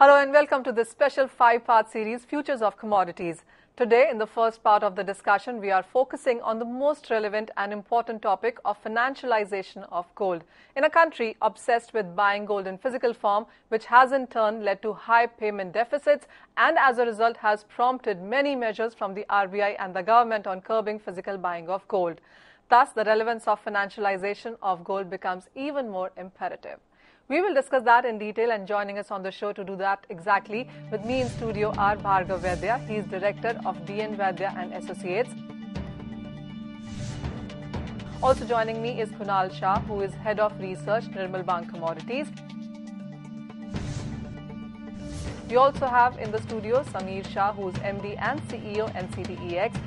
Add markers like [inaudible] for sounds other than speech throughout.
Hello and welcome to this special five part series, Futures of Commodities. Today, in the first part of the discussion, we are focusing on the most relevant and important topic of financialization of gold in a country obsessed with buying gold in physical form, which has in turn led to high payment deficits and as a result has prompted many measures from the RBI and the government on curbing physical buying of gold. Thus, the relevance of financialization of gold becomes even more imperative. We will discuss that in detail and joining us on the show to do that exactly with me in studio are Bhargav Vaidya. He is director of DN Vaidya and Associates. Also joining me is Kunal Shah, who is head of research Nirmal Bank Commodities. We also have in the studio Samir Shah, who is MD and CEO NCTEX.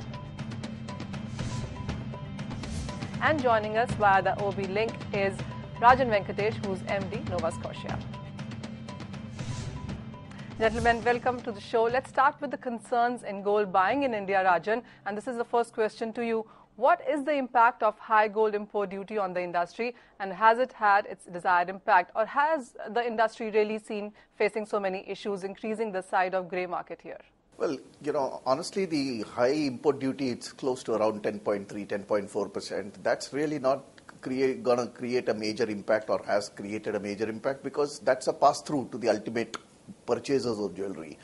And joining us via the OB link is Rajan Venkatesh, who's MD, Nova Scotia. Gentlemen, welcome to the show. Let's start with the concerns in gold buying in India, Rajan. And this is the first question to you. What is the impact of high gold import duty on the industry and has it had its desired impact or has the industry really seen facing so many issues increasing the side of grey market here? Well, you know, honestly, the high import duty, it's close to around 10.3, 10.4%. That's really not create going to create a major impact or has created a major impact because that's a pass through to the ultimate purchasers of jewelry.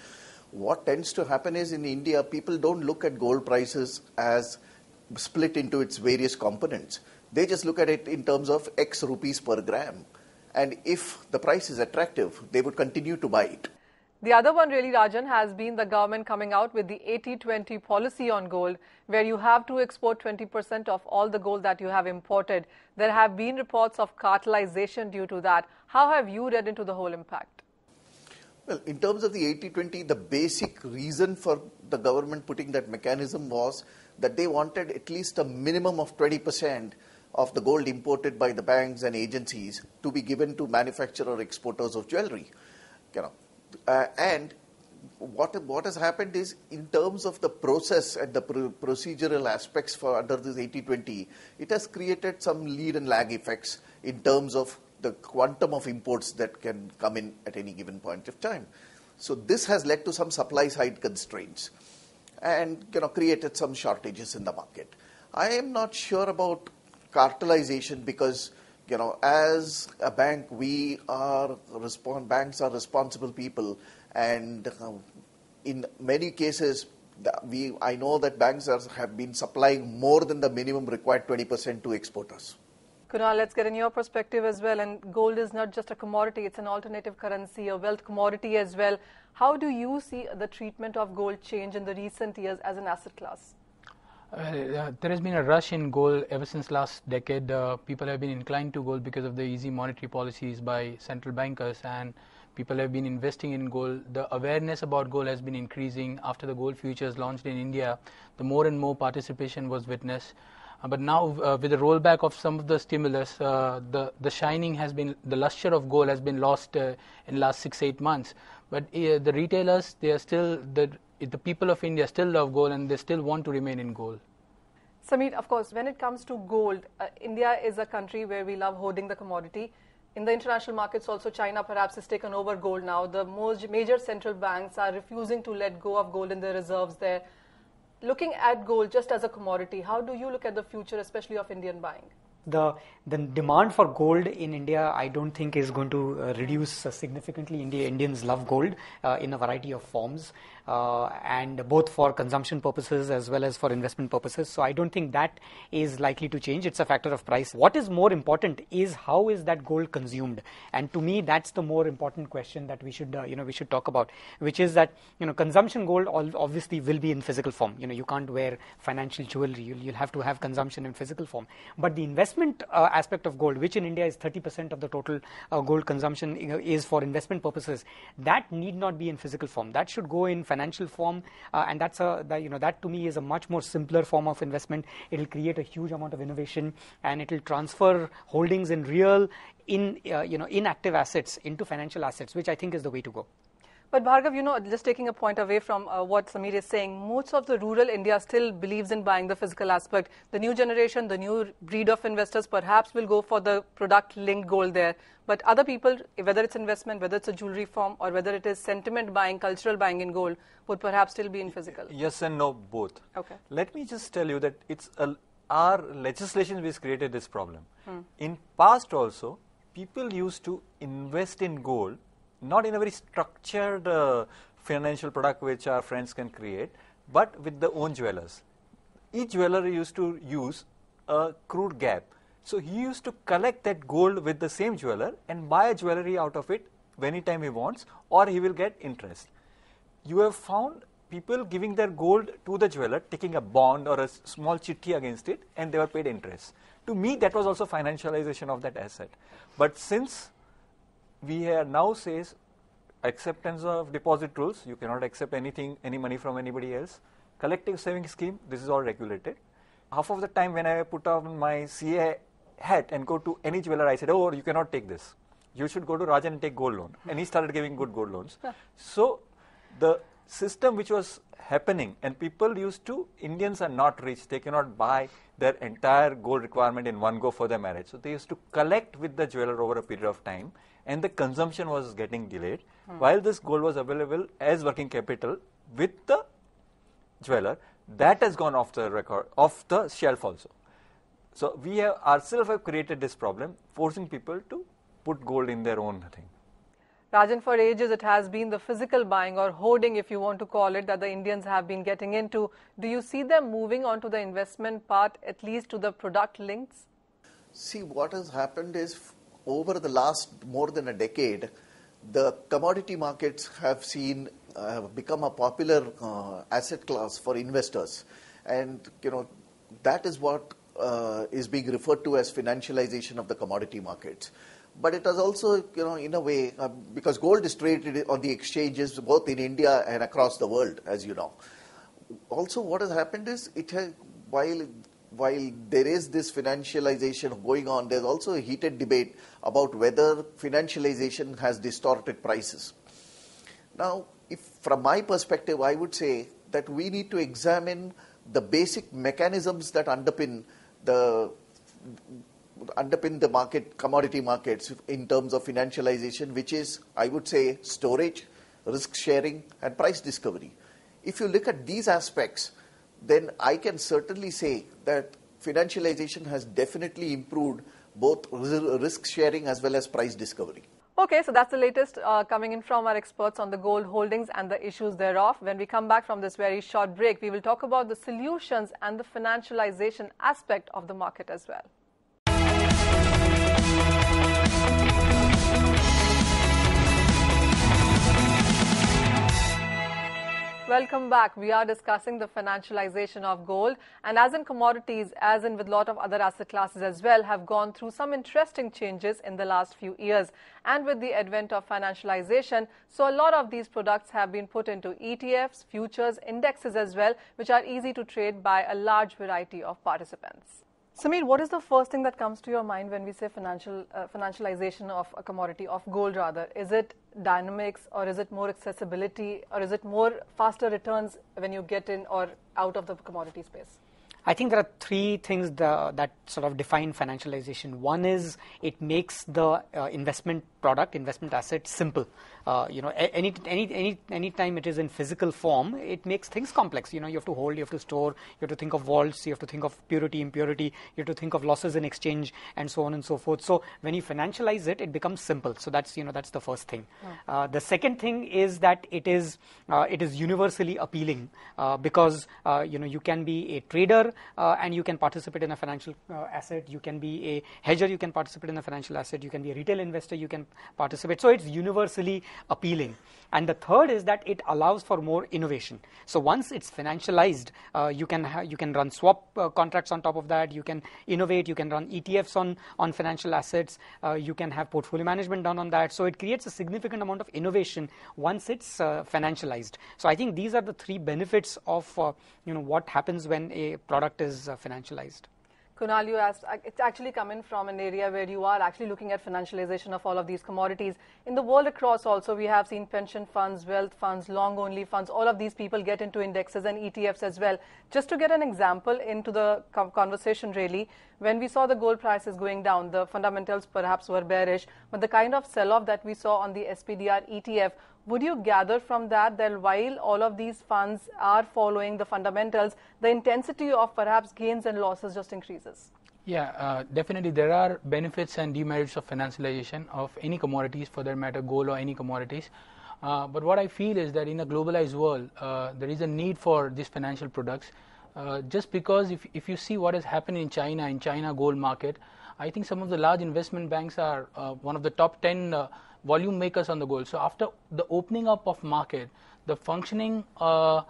What tends to happen is in India, people don't look at gold prices as split into its various components. They just look at it in terms of X rupees per gram. And if the price is attractive, they would continue to buy it. The other one really, Rajan, has been the government coming out with the 80-20 policy on gold, where you have to export 20% of all the gold that you have imported. There have been reports of cartelization due to that. How have you read into the whole impact? Well, in terms of the 80-20, the basic reason for the government putting that mechanism was that they wanted at least a minimum of 20% of the gold imported by the banks and agencies to be given to manufacturer exporters of jewelry. You know, uh, and what, what has happened is, in terms of the process and the procedural aspects for under this 80-20, it has created some lead and lag effects in terms of the quantum of imports that can come in at any given point of time. So this has led to some supply side constraints and you know, created some shortages in the market. I am not sure about cartelization because you know, as a bank, we are respond. Banks are responsible people, and uh, in many cases, we I know that banks are, have been supplying more than the minimum required 20% to exporters. Kunal, let's get in your perspective as well. And gold is not just a commodity, it's an alternative currency, a wealth commodity as well. How do you see the treatment of gold change in the recent years as an asset class? Uh, there has been a rush in gold ever since last decade. Uh, people have been inclined to gold because of the easy monetary policies by central bankers, and people have been investing in gold. The awareness about gold has been increasing after the gold futures launched in India. The more and more participation was witnessed. Uh, but now, uh, with the rollback of some of the stimulus, uh, the the shining has been the luster of gold has been lost uh, in last six eight months. But the retailers they are still the the people of India still love gold and they still want to remain in gold. Sameer, of course, when it comes to gold, uh, India is a country where we love hoarding the commodity. In the international markets, also China perhaps has taken over gold now. The most major central banks are refusing to let go of gold in their reserves there. Looking at gold just as a commodity, how do you look at the future, especially of Indian buying? the the demand for gold in India, I don't think is going to uh, reduce uh, significantly. India Indians love gold uh, in a variety of forms. Uh, and both for consumption purposes as well as for investment purposes. So I don't think that is likely to change. It's a factor of price. What is more important is how is that gold consumed? And to me, that's the more important question that we should, uh, you know, we should talk about, which is that, you know, consumption gold obviously will be in physical form. You know, you can't wear financial jewelry. You'll, you'll have to have consumption in physical form. But the investment uh, aspect of gold, which in India is 30% of the total gold consumption, you know, is for investment purposes. That need not be in physical form. That should go in financial financial form, uh, and that's a that, you know that to me is a much more simpler form of investment. It'll create a huge amount of innovation, and it'll transfer holdings in real in uh, you know inactive assets into financial assets, which I think is the way to go. But Bhargav, you know, just taking a point away from uh, what Samir is saying, most of the rural India still believes in buying the physical aspect. The new generation, the new breed of investors perhaps will go for the product-linked gold there. But other people, whether it's investment, whether it's a jewelry form, or whether it is sentiment buying, cultural buying in gold, would perhaps still be in physical. Yes and no, both. Okay. Let me just tell you that it's a, our legislation which created this problem. Hmm. In past also, people used to invest in gold not in a very structured uh, financial product which our friends can create, but with the own jewelers. Each jeweler used to use a crude gap. So he used to collect that gold with the same jeweler and buy a jewelry out of it anytime he wants or he will get interest. You have found people giving their gold to the jeweler, taking a bond or a small chitti against it and they were paid interest. To me that was also financialization of that asset. But since we now says acceptance of deposit rules, you cannot accept anything, any money from anybody else. Collective saving scheme, this is all regulated. Half of the time when I put on my CA hat and go to any jeweler, I said, oh, you cannot take this. You should go to Rajan and take gold loan. And he started giving good gold loans. so the system which was happening and people used to Indians are not rich they cannot buy their entire gold requirement in one go for their marriage so they used to collect with the jeweler over a period of time and the consumption was getting delayed hmm. while this gold was available as working capital with the jeweler that has gone off the record off the shelf also so we have ourselves have created this problem forcing people to put gold in their own thing Rajan, for ages it has been the physical buying or hoarding, if you want to call it, that the Indians have been getting into. Do you see them moving on to the investment part, at least to the product links? See, what has happened is over the last more than a decade, the commodity markets have seen uh, become a popular uh, asset class for investors, and you know that is what uh, is being referred to as financialization of the commodity markets but it was also, you know, in a way, uh, because gold is traded on the exchanges both in India and across the world, as you know. Also, what has happened is it has, while while there is this financialization going on, there's also a heated debate about whether financialization has distorted prices. Now, if from my perspective, I would say that we need to examine the basic mechanisms that underpin the underpin the market, commodity markets in terms of financialization, which is, I would say, storage, risk sharing, and price discovery. If you look at these aspects, then I can certainly say that financialization has definitely improved both risk sharing as well as price discovery. Okay, so that's the latest uh, coming in from our experts on the gold holdings and the issues thereof. When we come back from this very short break, we will talk about the solutions and the financialization aspect of the market as well. Welcome back. We are discussing the financialization of gold and as in commodities, as in with lot of other asset classes as well, have gone through some interesting changes in the last few years. And with the advent of financialization, so a lot of these products have been put into ETFs, futures, indexes as well, which are easy to trade by a large variety of participants. Samir, what is the first thing that comes to your mind when we say financial uh, financialization of a commodity, of gold rather? Is it dynamics, or is it more accessibility, or is it more faster returns when you get in or out of the commodity space? I think there are three things the, that sort of define financialization. One is it makes the uh, investment product investment asset simple uh, you know any any any any time it is in physical form it makes things complex you know you have to hold you have to store you have to think of vaults you have to think of purity impurity you have to think of losses in exchange and so on and so forth so when you financialize it it becomes simple so that's you know that's the first thing yeah. uh, the second thing is that it is uh, it is universally appealing uh, because uh, you know you can be a trader uh, and you can participate in a financial asset you can be a hedger you can participate in a financial asset you can be a retail investor you can participate. So it's universally appealing. And the third is that it allows for more innovation. So once it's financialized, uh, you can ha- you can run swap uh, contracts on top of that. You can innovate. You can run ETFs on on financial assets. Uh, you can have portfolio management done on that. So it creates a significant amount of innovation once it's uh, financialized. So I think these are the three benefits of uh, you know what happens when a product is uh, financialized. Kunal, you asked, it's actually coming from an area where you are actually looking at financialization of all of these commodities. In the world across also, we have seen pension funds, wealth funds, long-only funds, all of these people get into indexes and ETFs as well. Just to get an example into the conversation really, when we saw the gold prices going down, the fundamentals perhaps were bearish, but the kind of sell-off that we saw on the SPDR ETF would you gather from that that while all of these funds are following the fundamentals, the intensity of perhaps gains and losses just increases? Yeah, uh, definitely there are benefits and demerits of financialization of any commodities, for that matter, gold or any commodities. Uh, but what I feel is that in a globalized world, uh, there is a need for these financial products. Uh, just because if, if you see what has happened in China, in China gold market, I think some of the large investment banks are uh, one of the top 10 uh, volume makers on the gold. So after the opening up of market, the functioning uh,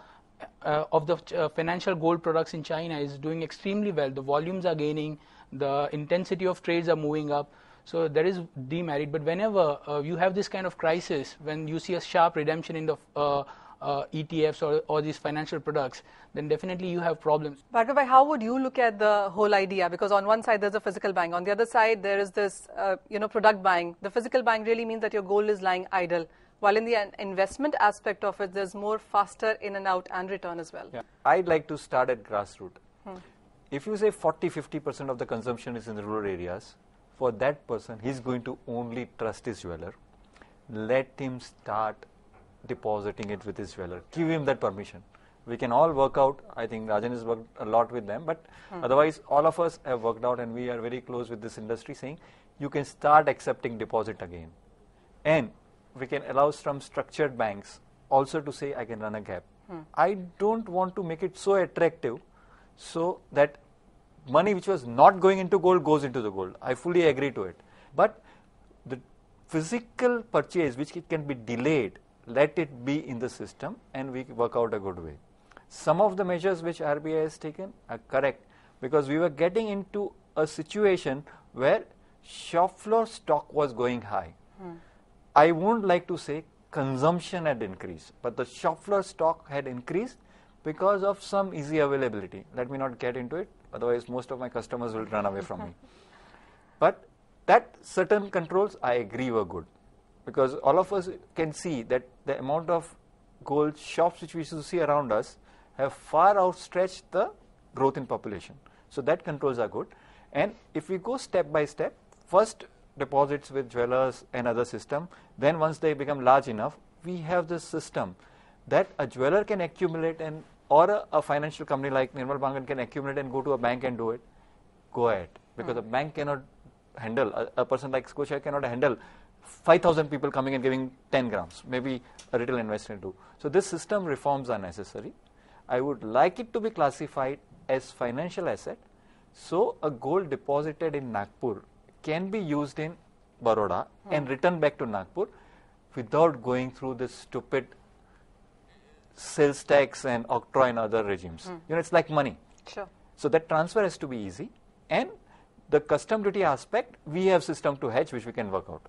uh, of the uh, financial gold products in China is doing extremely well. The volumes are gaining, the intensity of trades are moving up. So there is demerit. But whenever uh, you have this kind of crisis, when you see a sharp redemption in the uh, uh, ETFs or, or these financial products, then definitely you have problems. Bhargavai, how would you look at the whole idea? Because on one side there's a physical buying, on the other side there is this, uh, you know, product buying. The physical buying really means that your gold is lying idle. While in the investment aspect of it, there's more faster in and out and return as well. Yeah. I'd like to start at grassroots. Hmm. If you say 40 50% of the consumption is in the rural areas, for that person, he's going to only trust his jeweler. Let him start depositing it with his jeweler. Give him that permission. We can all work out. I think Rajan has worked a lot with them, but hmm. otherwise, all of us have worked out, and we are very close with this industry, saying you can start accepting deposit again, and we can allow some structured banks also to say I can run a gap. Hmm. I don't want to make it so attractive, so that money which was not going into gold goes into the gold. I fully agree to it, but the physical purchase which can be delayed let it be in the system and we work out a good way. Some of the measures which RBI has taken are correct because we were getting into a situation where shop floor stock was going high. Hmm. I won't like to say consumption had increased, but the shop floor stock had increased because of some easy availability. Let me not get into it, otherwise most of my customers will run away from me. [laughs] But that certain controls I agree were good because all of us can see that the amount of gold shops which we used to see around us have far outstretched the growth in population. So that controls are good. And if we go step by step, first deposits with jewelers and other system, then once they become large enough, we have this system that a jeweler can accumulate and or a, a financial company like Nirmal Bangan can accumulate and go to a bank and do it, go ahead. Because mm. a bank cannot handle, a, a person like Scotia cannot handle 5,000 people coming and giving 10 grams. Maybe a little investment too. So this system reforms are necessary. I would like it to be classified as financial asset. So a gold deposited in Nagpur can be used in Baroda hmm. and returned back to Nagpur without going through this stupid sales tax and octroi and other regimes. Hmm. You know, it's like money. Sure. So that transfer has to be easy. And the custom duty aspect, we have system to hedge which we can work out.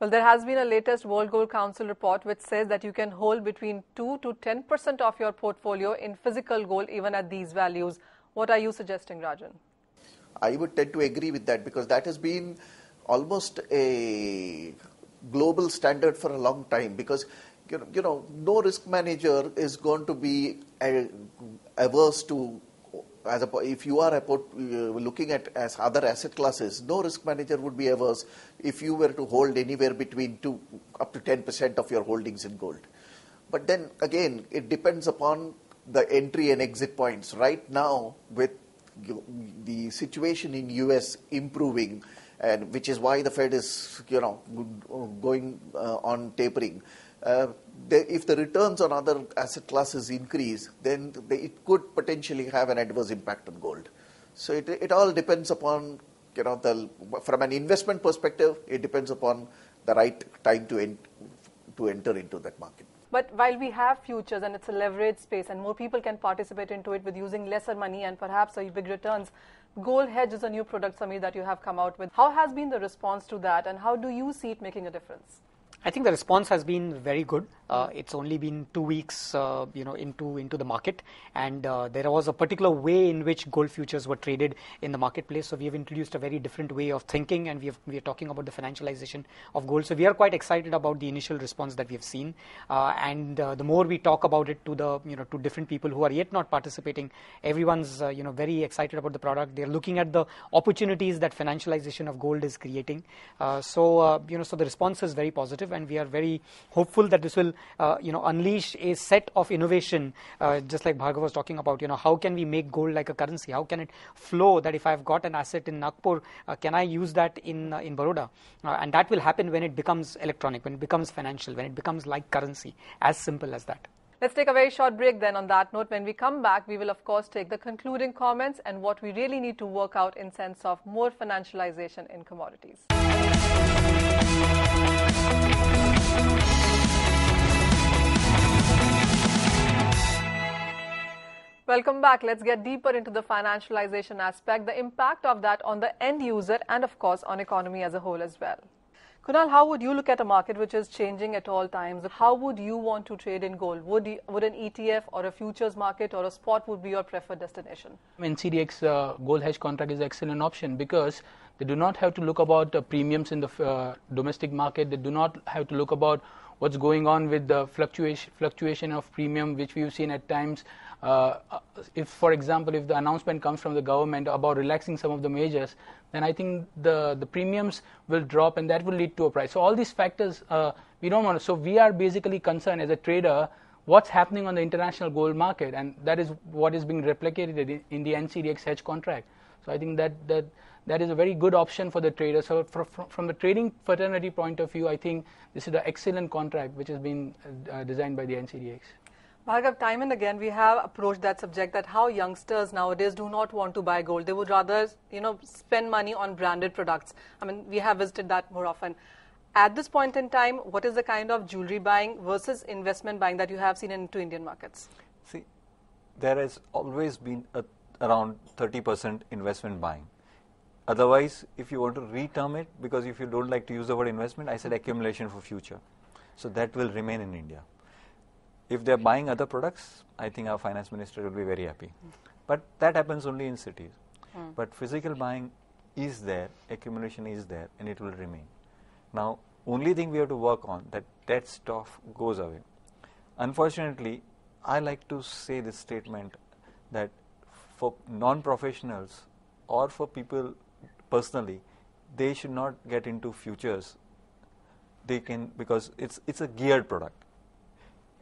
Well, there has been a latest World Gold Council report which says that you can hold between 2 to 10% of your portfolio in physical gold even at these values. What are you suggesting, Rajan? I would tend to agree with that because that has been almost a global standard for a long time because you know, you know no risk manager is going to be averse to as a, if you are uh, looking at as other asset classes, no risk manager would be averse if you were to hold anywhere between two up to 10% of your holdings in gold. But then again, it depends upon the entry and exit points. Right now, with the situation in U.S. improving, and which is why the Fed is you know uh, going uh, on tapering. Uh, they, if the returns on other asset classes increase, then they, it could potentially have an adverse impact on gold. So it, it all depends upon, you know, the, from an investment perspective, it depends upon the right time to, en- to enter into that market. But while we have futures and it's a leverage space and more people can participate into it with using lesser money and perhaps big returns, Gold Hedge is a new product, Samir, that you have come out with. How has been the response to that and how do you see it making a difference? I think the response has been very good uh, it's only been two weeks, uh, you know, into into the market, and uh, there was a particular way in which gold futures were traded in the marketplace. So we have introduced a very different way of thinking, and we have, we are talking about the financialization of gold. So we are quite excited about the initial response that we have seen, uh, and uh, the more we talk about it to the you know to different people who are yet not participating, everyone's uh, you know very excited about the product. They're looking at the opportunities that financialization of gold is creating. so you know, so the response is very positive, and we are very hopeful that this will uh, you know unleash a set of innovation uh, just like Bhargav was talking about you know how can we make gold like a currency how can it flow that if I've got an asset in Nagpur uh, can I use that in uh, in Baroda uh, and that will happen when it becomes electronic when it becomes financial when it becomes like currency as simple as that Let's take a very short break then on that note. When we come back, we will of course take the concluding comments and what we really need to work out in sense of more financialization in commodities. Welcome back. Let's get deeper into the financialization aspect, the impact of that on the end user and of course on economy as a whole as well. Kunal, how would you look at a market which is changing at all times? How would you want to trade in gold? Would, you, would an ETF or a futures market or a spot would be your preferred destination? NCDX uh, gold hedge contract is an excellent option because they do not have to look about uh, premiums in the uh, domestic market. They do not have to look about what's going on with the fluctuation, fluctuation of premium, which we've seen at times uh, if, for example, if the announcement comes from the government about relaxing some of the measures, then I think the, the premiums will drop and that will lead to a price. So all these factors uh, we don't want to. So we are basically concerned as a trader what's happening on the international gold market, and that is what is being replicated in the NCDX hedge contract. So I think that that that is a very good option for the trader. So for, from the trading fraternity point of view, I think this is an excellent contract which has been uh, designed by the NCDX. Bhargav, time and again we have approached that subject that how youngsters nowadays do not want to buy gold. They would rather, you know, spend money on branded products. I mean, we have visited that more often. At this point in time, what is the kind of jewelry buying versus investment buying that you have seen into Indian markets? See, there has always been a, around 30% investment buying. Otherwise, if you want to reterm it, because if you don't like to use the word investment, I said accumulation for future. So that will remain in India. If they are buying other products, I think our finance minister will be very happy. But that happens only in cities. Mm. But physical buying is there, accumulation is there, and it will remain. Now, only thing we have to work on that that stuff goes away. Unfortunately, I like to say this statement that for non-professionals or for people personally, they should not get into futures. They can because it's it's a geared product.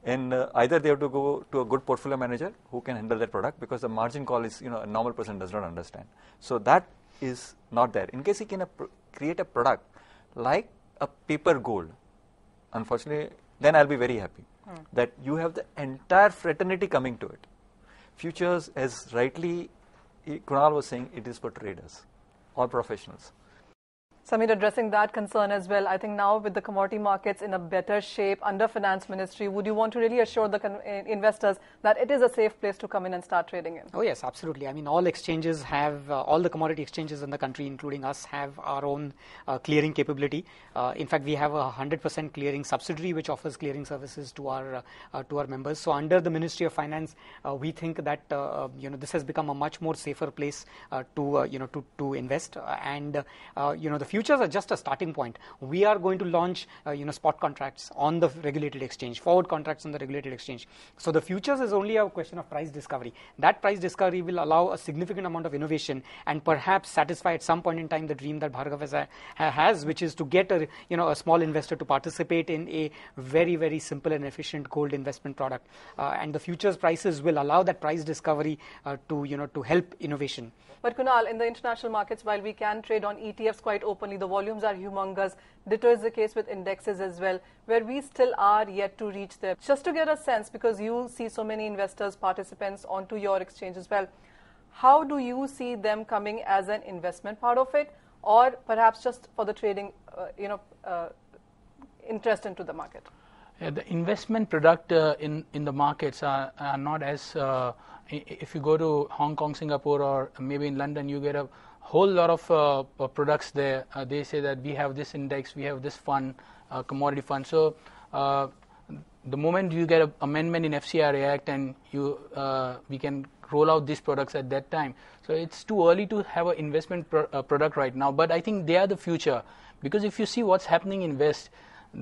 And uh, either they have to go to a good portfolio manager who can handle that product because the margin call is you know a normal person does not understand. So that is not there. In case he can a uh, create a product like a paper gold, unfortunately, then I'll be very happy hmm. that you have the entire fraternity coming to it. Futures, as rightly eh, Kunal was saying, it is for traders or professionals. Samir, addressing that concern as well, I think now with the commodity markets in a better shape under Finance Ministry, would you want to really assure the eh, investors that it is a safe place to come in and start trading in? Oh, yes, absolutely. I mean, all exchanges have, uh, all the commodity exchanges in the country, including us, have our own uh, clearing capability. Uh, in fact, we have a 100% clearing subsidiary which offers clearing services to our, uh, to our members. So, under the Ministry of Finance, uh, we think that, uh, um, you know, this has become a much more safer place to, you know, to, to invest. and, you know, the futures are just a starting point. We are going to launch, uh, you know, spot contracts on the regulated exchange, forward contracts on the regulated exchange. So the futures is only a question of price discovery. That price discovery will allow a significant amount of innovation and perhaps satisfy at some point in time the dream that Bhargav has, has which is to get a, you know, a small investor to participate in a very, very simple and efficient gold investment product. Uh, and the futures prices will allow that price discovery uh, to, you know, to help innovation. But Kunal, in the international markets, while we can trade on ETFs quite open openly. The volumes are humongous. Ditto is the case with indexes as well, where we still are yet to reach there. Just to get a sense, because you see so many investors, participants onto your exchange as well, how do you see them coming as an investment part of it, or perhaps just for the trading, uh, you know, uh, interest into the market? Yeah, the investment product uh, in in the markets are, are not as uh, if you go to Hong Kong, Singapore, or maybe in London, you get a whole lot of uh, products there. Uh, they say that we have this index, we have this fund, uh, commodity fund. So uh, the moment you get an amendment in FCRA Act and you uh, we can roll out these products at that time. So it's too early to have an investment pro uh, product right now, but I think they are the future because if you see what's happening in West,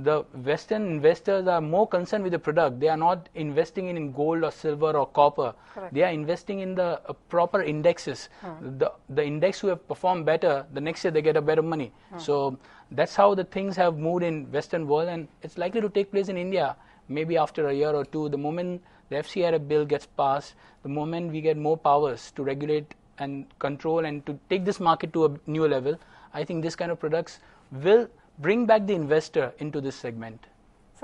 the Western investors are more concerned with the product. They are not investing in, gold or silver or copper. Correct. They are investing in the uh, proper indexes. Hmm. The, the index who have performed better, the next year they get a better money. Hmm. So that's how the things have moved in Western world and it's likely to take place in India maybe after a year or two. The moment the FCRA bill gets passed, the moment we get more powers to regulate and control and to take this market to a new level, I think this kind of products will – bring back the investor into this segment.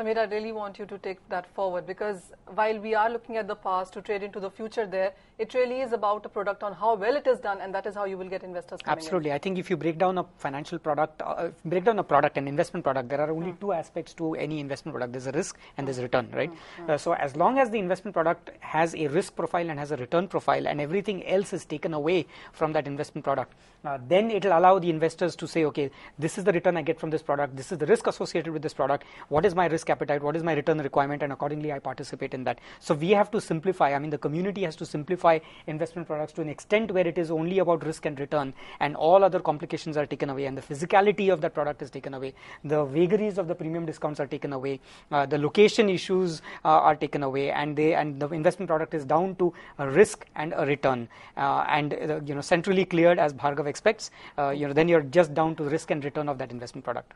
Samir, I really want you to take that forward because while we are looking at the past to trade into the future there, it really is about a product on how well it is done and that is how you will get investors coming Absolutely. In. I think if you break down a financial product, uh, break down a product, an investment product, there are only mm. two aspects to any investment product. There's a risk and mm. there's a hmm. return, right? Mm. Uh, so as long as the investment product has a risk profile and has a return profile and everything else is taken away from that investment product, uh, then it'll allow the investors to say, okay, this is the return I get from this product, this is the risk associated with this product, what is my risk risk appetite, what is my return requirement, and accordingly I participate in that. So we have to simplify. I mean, the community has to simplify investment products to an extent where it is only about risk and return, and all other complications are taken away, and the physicality of that product is taken away, the vagaries of the premium discounts are taken away, uh, the location issues uh, are taken away, and they and the investment product is down to a risk and a return, uh, and uh, you know centrally cleared as Bhargav expects. Uh, you know, then you're just down to risk and return of that investment product.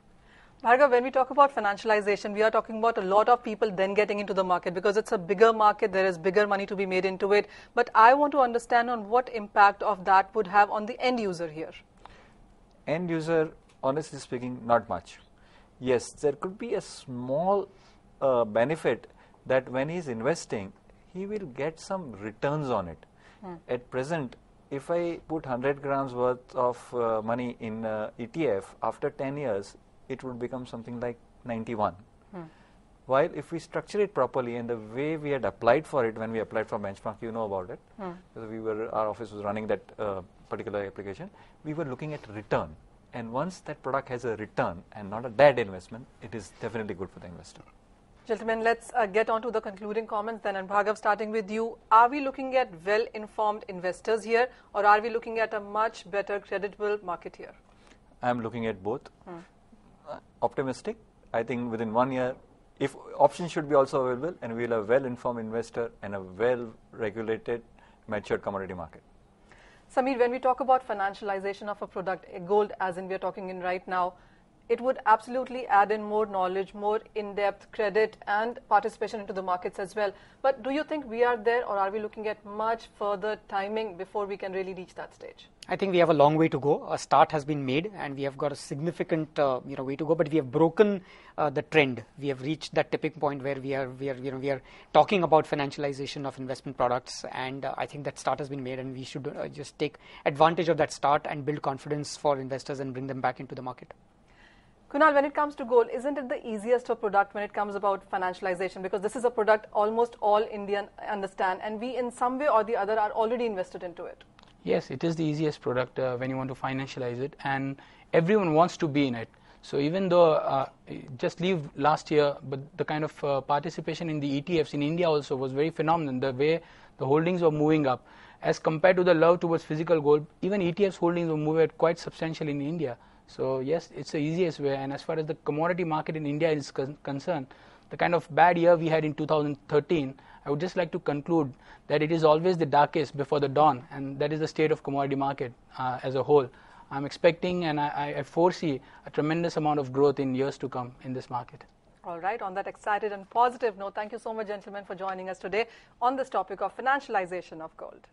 Bhargav, when we talk about financialization, we are talking about a lot of people then getting into the market because it's a bigger market, there is bigger money to be made into it. But I want to understand on what impact of that would have on the end user here. End user, honestly speaking, not much. Yes, there could be a small uh, benefit that when he's investing, he will get some returns on it. Hmm. At present, if I put 100 grams worth of uh, money in uh, ETF after 10 years, it would become something like 91. Hmm. While if we structure it properly and the way we had applied for it when we applied for benchmark, you know about it. Hmm. we were our office was running that uh, particular application. We were looking at return, and once that product has a return and not a bad investment, it is definitely good for the investor. Gentlemen, let's uh, get on to the concluding comments then. And Bhagav, starting with you, are we looking at well-informed investors here or are we looking at a much better creditable market here? I'm looking at both. Hmm optimistic. I think within one year, if options should be also available, and we'll have well-informed investor and a well-regulated, mature commodity market. Samir, when we talk about financialization of a product, gold, as in we are talking in right now, it would absolutely add in more knowledge, more in depth credit and participation into the markets as well. But do you think we are there or are we looking at much further timing before we can really reach that stage? I think we have a long way to go. A start has been made, and we have got a significant, uh, you know, way to go. But we have broken uh, the trend. We have reached that tipping point where we are, we are, you know, we are talking about financialization of investment products, and uh, I think that start has been made, and we should uh, just take advantage of that start and build confidence for investors and bring them back into the market. Kunal, when it comes to gold, isn't it the easiest of product when it comes about financialization? Because this is a product almost all Indian understand, and we in some way or the other are already invested into it. Yes, it is the easiest product uh, when you want to financialize it, and everyone wants to be in it. So even though uh, just leave last year, but the kind of uh, participation in the ETFs in India also was very phenomenal. The way the holdings were moving up, as compared to the love towards physical gold, even ETFs holdings were moved quite substantial in India. So yes, it's the easiest way. And as far as the commodity market in India is con- concerned, the kind of bad year we had in 2013, I would just like to conclude that it is always the darkest before the dawn, and that is the state of commodity market uh, as a whole. I'm expecting and I, I foresee a tremendous amount of growth in years to come in this market. All right, on that excited and positive note, thank you so much, gentlemen, for joining us today on this topic of financialization of gold.